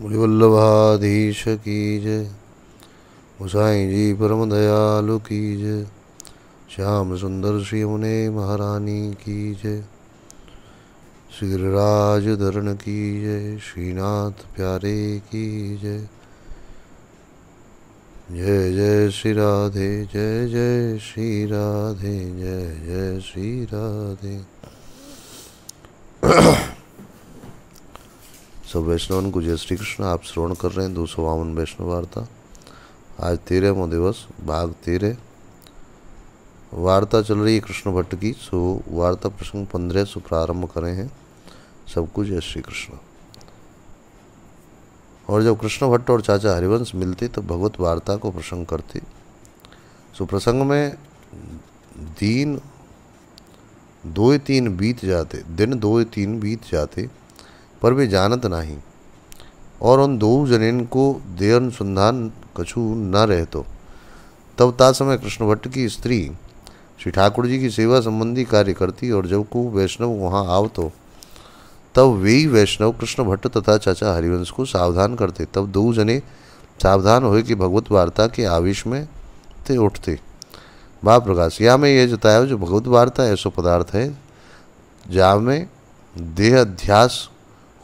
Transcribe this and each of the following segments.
मुनिवल्लभाधीश की जय गोसाई जी परम दयालु की जय श्याम सुंदर श्री मुने महारानी की जय श्रीराज धरण की जय श्रीनाथ प्यारे की जय जय जय श्री राधे जय जय श्री राधे जय जय श्री राधे सब वैष्णवन को जय श्री कृष्ण आप श्रवण कर रहे हैं दो सौ बावन वैष्णव वार्ता आज तेरहवा दिवस भाग तेरह वार्ता चल रही है कृष्ण भट्ट की सो वार्ता प्रसंग पंद्रह सो प्रारंभ करें हैं सबको जय श्री कृष्ण और जब कृष्ण भट्ट और चाचा हरिवंश मिलते तो भगवत वार्ता को प्रसंग करते सो प्रसंग में दिन दो तीन बीत जाते दिन दो तीन बीत जाते पर वे जानत नाही और उन दो जनिन को दे अनुसंधान कछु न रह तो तब समय कृष्ण भट्ट की स्त्री श्री ठाकुर जी की सेवा संबंधी कार्य करती और जब को वैष्णव वहाँ आव तो तब वे ही वैष्णव कृष्ण भट्ट तथा चाचा हरिवंश को सावधान करते तब दो जने सावधान हुए कि भगवत वार्ता के आवेश में थे उठते बाप प्रकाश या में यह जताया जो भगवत वार्ता ऐसा पदार्थ है जा में देह अध्यास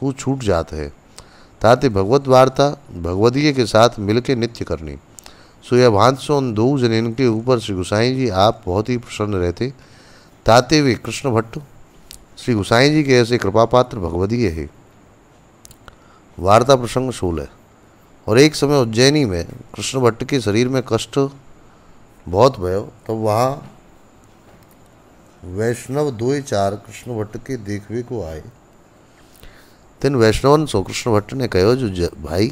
वो छूट जाते हैं ताते भगवत वार्ता भगवदीय के साथ मिलके नित्य करनी सो यह भांसो उन दो जन इनके ऊपर श्री गोसाई जी आप बहुत ही प्रसन्न रहते ताते वे कृष्ण भट्ट श्री गोसाई जी के ऐसे कृपा पात्र भगवदीय है वार्ता प्रसंग शूल है और एक समय उज्जैनी में कृष्ण भट्ट के शरीर में कष्ट बहुत भयो तब तो वहाँ वैष्णव दो चार कृष्ण भट्ट के देखवे को आए તેન વૈષ્ણવન भट्ट ने कहो जो भाई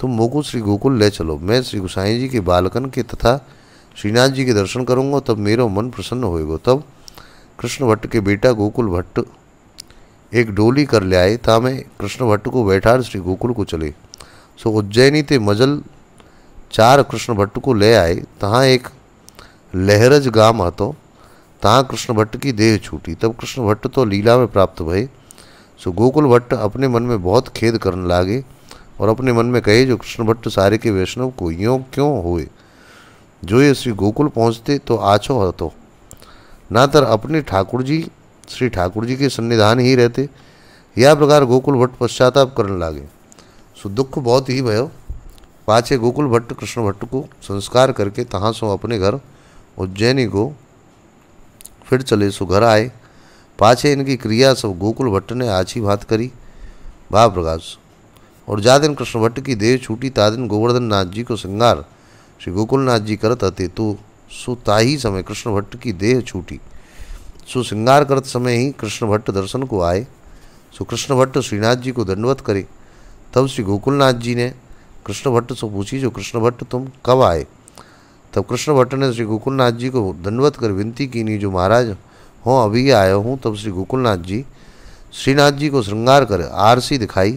तुम मोको श्री गोकुल ले चलो मैं श्री गोसाई जी के बालकन के तथा श्रीनाथ जी के दर्शन करूँगा तब मेरा मन प्रसन्न होएगा तब कृष्ण भट्ट के बेटा गोकुल भट्ट एक डोली कर ले आए ता मैं कृष्ण भट्ट को बैठा श्री गोकुल को चले सो उज्जैनी ते मजल चार कृष्ण भट्ट को ले आए तहाँ एक लहरज गाम तो तहाँ कृष्ण भट्ट की देह छूटी तब कृष्ण भट्ट तो लीला में प्राप्त भये सो गोकुल भट्ट अपने मन में बहुत खेद करने लागे और अपने मन में कहे जो कृष्ण भट्ट सारे के वैष्णव को यों क्यों हुए जो ये श्री गोकुल पहुँचते तो आछो हतो ना तर अपने ठाकुर जी श्री ठाकुर जी के सन्निधान ही रहते यह प्रकार गोकुल भट्ट पश्चाताप करने लागे सो दुख बहुत ही भयो पाछे गोकुल भट्ट कृष्ण भट्ट को संस्कार करके तहाँ सो अपने घर उज्जैनी को फिर चले सो घर आए पाछे इनकी क्रिया सब गोकुल भट्ट ने आछी भात करी भाव प्रकाश और जा दिन कृष्ण भट्ट की देह छूटी ता दिन गोवर्धन नाथ जी को श्रृंगार श्री गोकुलनाथ जी करत अते तो सुता ही समय कृष्ण भट्ट की देह छूटी सो श्रृंगार करत समय ही कृष्ण भट्ट दर्शन को आए सो कृष्ण भट्ट श्रीनाथ जी को दंडवत करे तब श्री गोकुलनाथ जी ने कृष्ण भट्ट से पूछी जो कृष्ण भट्ट तुम कब आए तब कृष्ण भट्ट ने श्री गोकुलनाथ जी को दंडवत कर विनती की नहीं जो महाराज हो अभी आया हूँ तब श्री गोकुलनाथ जी श्रीनाथ जी को श्रृंगार कर आरसी दिखाई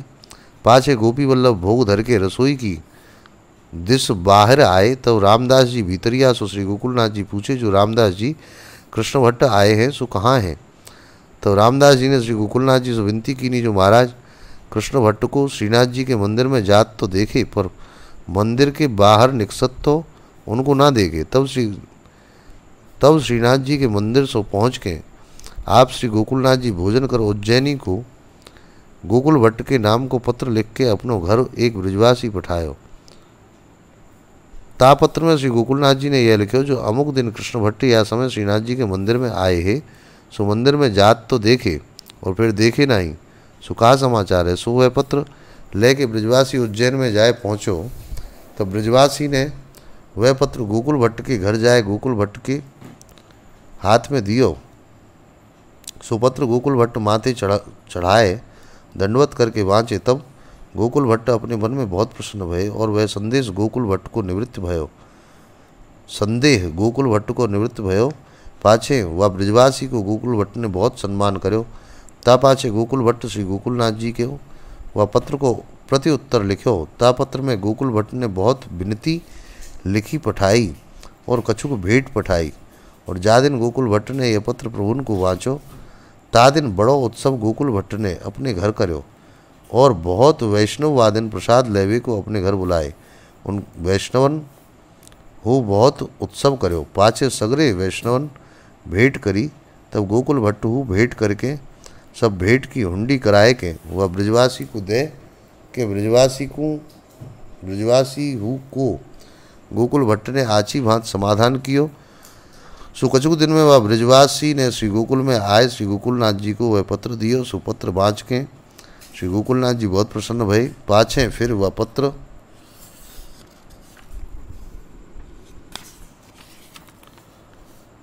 पाछे गोपी वल्लभ भोग धर के रसोई की दिस बाहर आए तब तो रामदास जी भीतरिया सो श्री गोकुलनाथ जी पूछे जो रामदास जी कृष्ण भट्ट आए हैं सो कहाँ हैं तब तो रामदास जी ने श्री गोकुलनाथ जी से विनती की नहीं जो महाराज कृष्ण भट्ट को श्रीनाथ जी के मंदिर में जात तो देखे पर मंदिर के बाहर निकसत तो उनको ना देखे तब श्री तब श्रीनाथ जी के मंदिर से पहुँच के आप श्री गोकुलनाथ जी भोजन कर उज्जैनी को गोकुल भट्ट के नाम को पत्र लिख के अपनों घर एक ब्रजवासी पठायो तापत्र में श्री गोकुलनाथ जी ने यह लिखो जो अमुक दिन कृष्ण भट्ट या समय श्रीनाथ जी के मंदिर में आए है सो मंदिर में जात तो देखे और फिर देखे ना सो का समाचार है सो वह पत्र लेके ब्रजवासी उज्जैन में जाए पहुँचो तो ब्रजवासी ने वह पत्र गोकुल भट्ट के घर जाए गोकुल भट्ट के हाथ में दियो सुपत्र गोकुल भट्ट माथे चढ़ा चढ़ाए दंडवत करके बाँचे तब गोकुल भट्ट अपने मन में बहुत प्रसन्न भय और वह संदेश गोकुल भट्ट को निवृत्त भयो संदेह गोकुल भट्ट को निवृत्त भयो पाछे वह ब्रिजवासी को गोकुल भट्ट ने बहुत सम्मान करो ता पाछे गोकुल भट्ट श्री गोकुलनाथ जी के वह पत्र को प्रत्युत्तर लिखो ता पत्र में गोकुल भट्ट ने बहुत विनती लिखी पठाई और कछुक भेंट पठाई और जा दिन गोकुल भट्ट ने यह पत्र प्रभुन को वाँचो ता दिन बड़ो उत्सव गोकुल भट्ट ने अपने घर करो और बहुत वैष्णववादिन प्रसाद लेवे को अपने घर बुलाए उन वैष्णवन हो बहुत उत्सव करो पाचे सगरे वैष्णवन भेंट करी तब गोकुल भट्ट हु भेंट करके सब भेंट की हुंडी कराए के वह ब्रजवासी को दे के ब्रजवासी को ब्रजवासी हु को गोकुल भट्ट ने आची भांत समाधान किया सुकचुक दिन में वह ब्रजवासी ने श्री गोकुल में आए श्री गोकुलनाथ जी को वह पत्र दियो सुपत्र बाँच के श्री गोकुलनाथ जी बहुत प्रसन्न भय पाछे फिर वह पत्र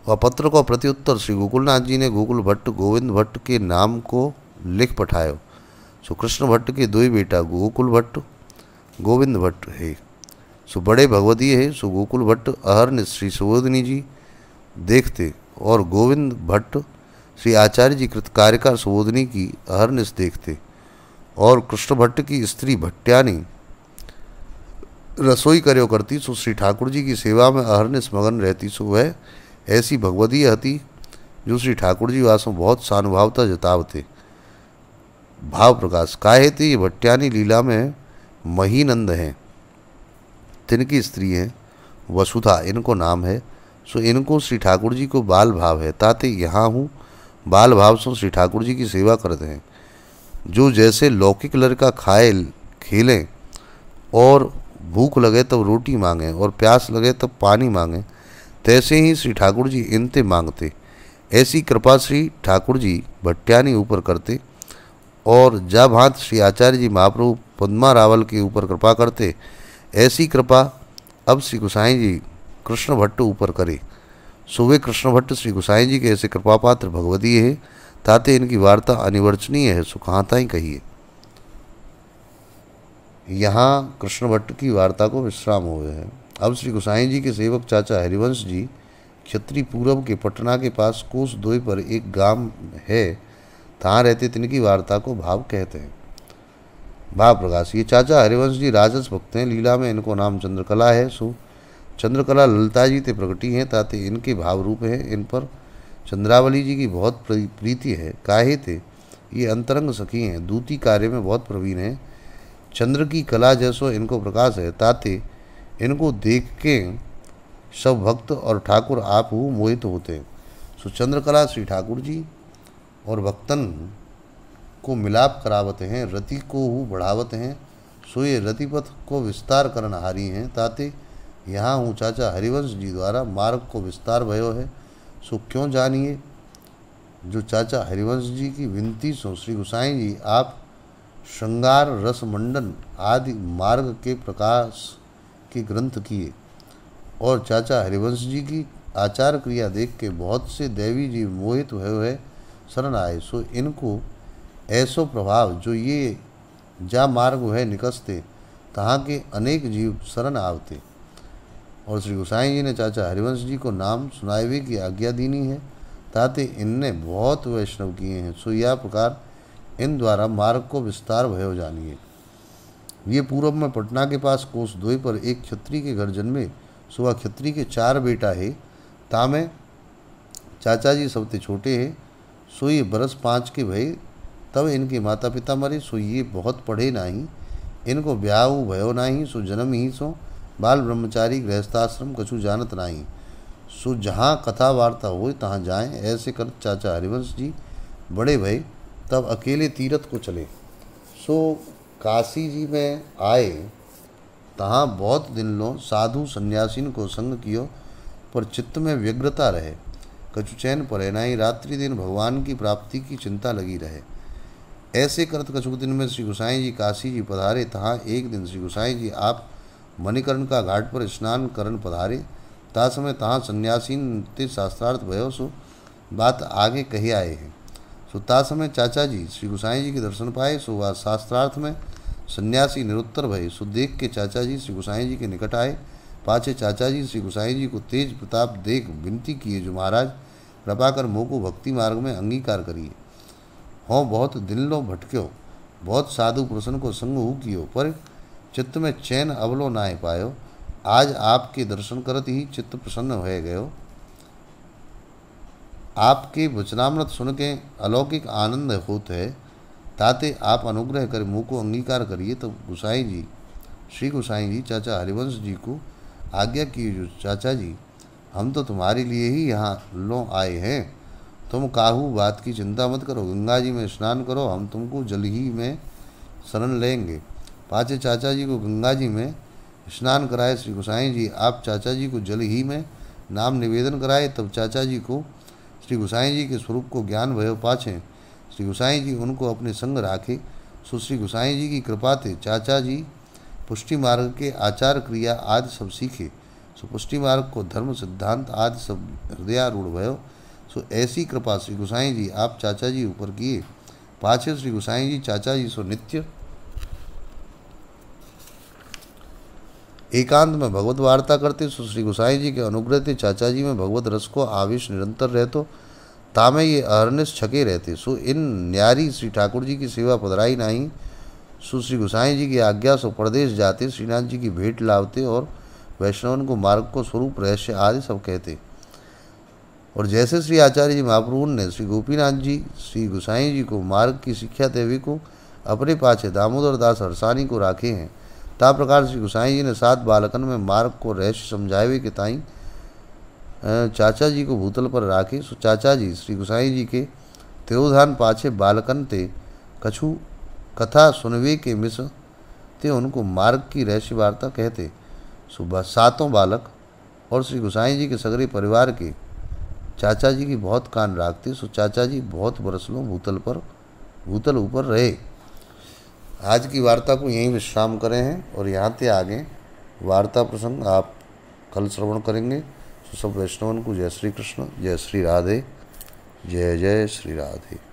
वह पत्र को प्रत्युत्तर श्री गोकुलनाथ जी ने गोकुल भट्ट गोविंद भट्ट के नाम को लिख पठायो सो कृष्ण भट्ट के दो ही बेटा गोकुल भट्ट गोविंद भट्ट है सो बड़े भगवती है सो गोकुल भट्ट अहर श्री सुबोधनी जी देखते और गोविंद भट्ट श्री आचार्य जी कृत कार्यकार सुबोधनी की अहरनिश देखते और कृष्ण भट्ट की स्त्री भट्टयानी रसोई करो करती सो श्री ठाकुर जी की सेवा में अहरनिश मगन रहती सो वह ऐसी भगवदीय हती जो श्री ठाकुर जी में बहुत सानुभावता जतावते भाव प्रकाश काहे थे ये भट्टयानी लीला में महीनंद हैं तिनकी स्त्री हैं वसुधा इनको नाम है सो इनको श्री ठाकुर जी को बाल भाव है ताते यहाँ हूँ बाल भाव से श्री ठाकुर जी की सेवा करते हैं जो जैसे लौकिक लड़का खाए खेलें और भूख लगे तब रोटी मांगें और प्यास लगे तब पानी मांगें तैसे ही श्री ठाकुर जी इनते मांगते ऐसी कृपा श्री ठाकुर जी भट्टियानी ऊपर करते और जा भांत श्री आचार्य जी महाप्रभु पद्मा रावल के ऊपर कृपा करते ऐसी कृपा अब श्री गुसाई जी कृष्ण भट्ट ऊपर करे सुबह कृष्ण भट्ट श्री गुसाई जी के ऐसे कृपा पात्र भगवदीय है ताते इनकी वार्ता अनिवर्चनीय है सो ही कहिए यहाँ कृष्ण भट्ट की वार्ता को विश्राम हुए हैं अब श्री गुसाई जी के सेवक चाचा हरिवंश जी क्षत्रिय पूरब के पटना के पास कोस दोई पर एक गांव है तहाँ रहते इनकी वार्ता को भाव कहते हैं भाव प्रकाश ये चाचा हरिवंश जी राजस भक्त हैं लीला में इनको नाम चंद्रकला है सो चंद्रकला ललता जी ते प्रकटी हैं ताते इनके भाव रूप हैं इन पर चंद्रावली जी की बहुत प्रीति है काहे थे ये अंतरंग सखी हैं दूती कार्य में बहुत प्रवीण हैं चंद्र की कला जैसो इनको प्रकाश है ताते इनको देख के सब भक्त और ठाकुर आप हु मोहित होते हैं सो चंद्रकला श्री ठाकुर जी और भक्तन को मिलाप करावते हैं रति को हु बढ़ावते हैं सो ये रतिपथ को विस्तार हारी हैं ताते यहाँ ऊँचाचा हरिवंश जी द्वारा मार्ग को विस्तार भयो है सो क्यों जानिए जो चाचा हरिवंश जी की विनती सो श्री गोसाई जी आप श्रृंगार रस मंडन आदि मार्ग के प्रकाश के ग्रंथ किए और चाचा हरिवंश जी की आचार क्रिया देख के बहुत से देवी जी मोहित हुए हुए शरण आए सो इनको ऐसो प्रभाव जो ये जा मार्ग हुए निकसते तहाँ के अनेक जीव शरण आवते और श्री गोसाई जी ने चाचा हरिवंश जी को नाम सुनाए हुए की आज्ञा देनी है ताते इनने बहुत वैष्णव किए हैं सो यह प्रकार इन द्वारा मार्ग को विस्तार भयो जानिए ये पूर्व में पटना के पास कोस दोई पर एक छत्री के घर जन्मे सुबह छत्री के चार बेटा है तामे चाचा जी सबसे छोटे हैं सो ये बरस पाँच के भय तब इनके माता पिता मरे सो ये बहुत पढ़े नाहीं इनको ब्याह भयो नाहीं सो जन्म ही सो बाल ब्रह्मचारी गृहस्थाश्रम कछु जानत नहीं सो जहाँ कथा वार्ता हो तहाँ जाएं ऐसे कर चाचा हरिवंश जी बड़े भाई तब अकेले तीरथ को चले सो काशी जी में आए तहाँ बहुत दिन लो साधु सन्यासीन को संग कियो पर चित्त में व्यग्रता रहे कछु चैन पर ना रात्रि दिन भगवान की प्राप्ति की चिंता लगी रहे ऐसे करत कछुक दिन में श्री गोसाई जी काशी जी पधारे तहाँ एक दिन श्री गोसाई जी आप मणिकर्ण का घाट पर स्नान करण पधारे ता समय तहाँ सन्यासीन नृत्य शास्त्रार्थ भयो सो बात आगे कही आए हैं सो ता समय चाचा जी श्री गोसाई जी के दर्शन पाए सो वह शास्त्रार्थ में सन्यासी निरुत्तर भय देख के चाचा जी श्री गोसाई जी के निकट आए पाछे चाचा जी श्री गोसाई जी को तेज प्रताप देख विनती किए जो महाराज कृपा कर मोह को भक्ति मार्ग में अंगीकार करिए हों बहुत दिल लो भटक्यो बहुत साधु प्रसन्न को संग हु कियो पर चित्त में चैन अवलो ना पायो आज आपके दर्शन करत ही चित्त प्रसन्न हो गयो आपके वचनामृत सुन के अलौकिक आनंद होत है ताते आप अनुग्रह कर मुँह को अंगीकार करिए तो गुसाई जी श्री गुसाई जी चाचा हरिवंश जी को आज्ञा की जो चाचा जी हम तो तुम्हारे लिए ही यहाँ लो आए हैं तुम काहू बात की चिंता मत करो गंगा जी में स्नान करो हम तुमको जल ही में शरण लेंगे पाचे चाचा जी को गंगा जी में स्नान कराए श्री गोसाई जी आप चाचा जी को जल ही में नाम निवेदन कराए तब चाचा जी को श्री गोसाई जी के स्वरूप को ज्ञान भयो पाछे श्री गोसाई जी उनको अपने संग राखे सो श्री गोसाई जी की कृपा थे चाचा जी पुष्टि मार्ग के आचार क्रिया आदि सब सीखे सो पुष्टि मार्ग को धर्म सिद्धांत आदि सब हृदयारूढ़ भयो सो ऐसी कृपा श्री गोसाई जी आप चाचा जी ऊपर किए पाछे श्री गोसाई जी चाचा जी सो नित्य एकांत में भगवत वार्ता करते सुश्री गोसाई जी के अनुग्रह थे चाचा जी में भगवत रस को आवेश निरंतर रहते तामे ये अहरनिश छके रहते सो इन न्यारी श्री ठाकुर जी की सेवा पधराई नहीं सुश्री गोसाई जी की आज्ञा सो प्रदेश जाते श्रीनाथ जी की भेंट लावते और वैष्णवन को मार्ग को स्वरूप रहस्य आदि सब कहते और जैसे श्री आचार्य जी महाप्रभु ने श्री गोपीनाथ जी श्री गोसाई जी को मार्ग की शिक्षा देवी को अपने पाछे दामोदर दास हरसानी को राखे हैं ता प्रकार श्री गुसाई जी ने सात बालकन में मार्ग को रहस्य समझाए हुए कि ताई चाचा जी को भूतल पर राखे सो चाचा जी श्री गुसाई जी के तिरोधान पाछे बालकन ते कछु कथा सुनवे के मिस ते उनको मार्ग की रहस्य वार्ता कहते सुबह सातों बालक और श्री गुसाई जी के सगरे परिवार के चाचा जी की बहुत कान राखते सो चाचा जी बहुत बरसलों भूतल पर भूतल ऊपर रहे आज की वार्ता को यहीं विश्राम करें हैं और यहाँ से आगे वार्ता प्रसंग आप कल श्रवण करेंगे सब वैष्णवन को जय श्री कृष्ण जय श्री राधे जय जय श्री राधे